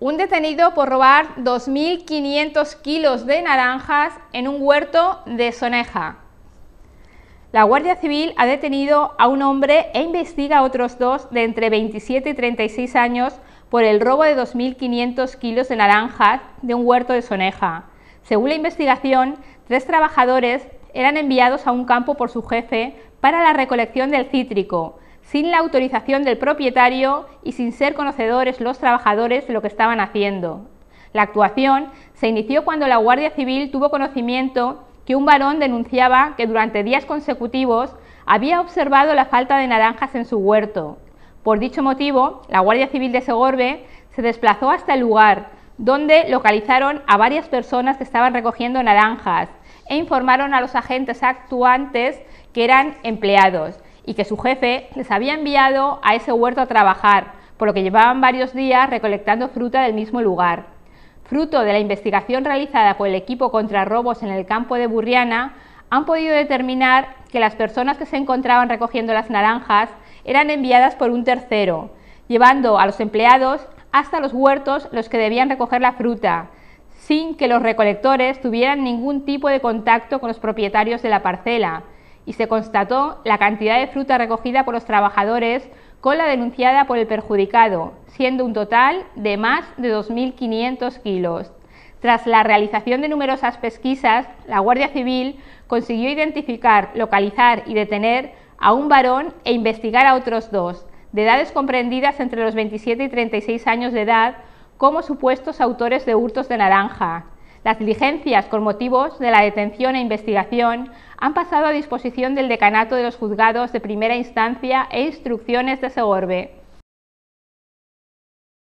Un detenido por robar 2.500 kilos de naranjas en un huerto de Soneja. La Guardia Civil ha detenido a un hombre e investiga a otros dos de entre 27 y 36 años por el robo de 2.500 kilos de naranjas de un huerto de Soneja. Según la investigación, tres trabajadores eran enviados a un campo por su jefe para la recolección del cítrico, sin la autorización del propietario y sin ser conocedores los trabajadores de lo que estaban haciendo. La actuación se inició cuando la Guardia Civil tuvo conocimiento que un varón denunciaba que durante días consecutivos había observado la falta de naranjas en su huerto. Por dicho motivo, la Guardia Civil de Segorbe se desplazó hasta el lugar, donde localizaron a varias personas que estaban recogiendo naranjas e informaron a los agentes actuantes que eran empleados y que su jefe les había enviado a ese huerto a trabajar, por lo que llevaban varios días recolectando fruta del mismo lugar. Fruto de la investigación realizada por el equipo contra robos en el campo de Burriana, han podido determinar que las personas que se encontraban recogiendo las naranjas eran enviadas por un tercero, llevando a los empleados hasta los huertos los que debían recoger la fruta, sin que los recolectores tuvieran ningún tipo de contacto con los propietarios de la parcela, y se constató la cantidad de fruta recogida por los trabajadores con la denunciada por el perjudicado, siendo un total de más de 2.500 kilos. Tras la realización de numerosas pesquisas, la Guardia Civil consiguió identificar, localizar y detener a un varón e investigar a otros dos, de edades comprendidas entre los 27 y 36 años de edad, como supuestos autores de hurtos de naranja, las diligencias con motivos de la detención e investigación han pasado a disposición del decanato de los juzgados de primera instancia e instrucciones de Segorbe.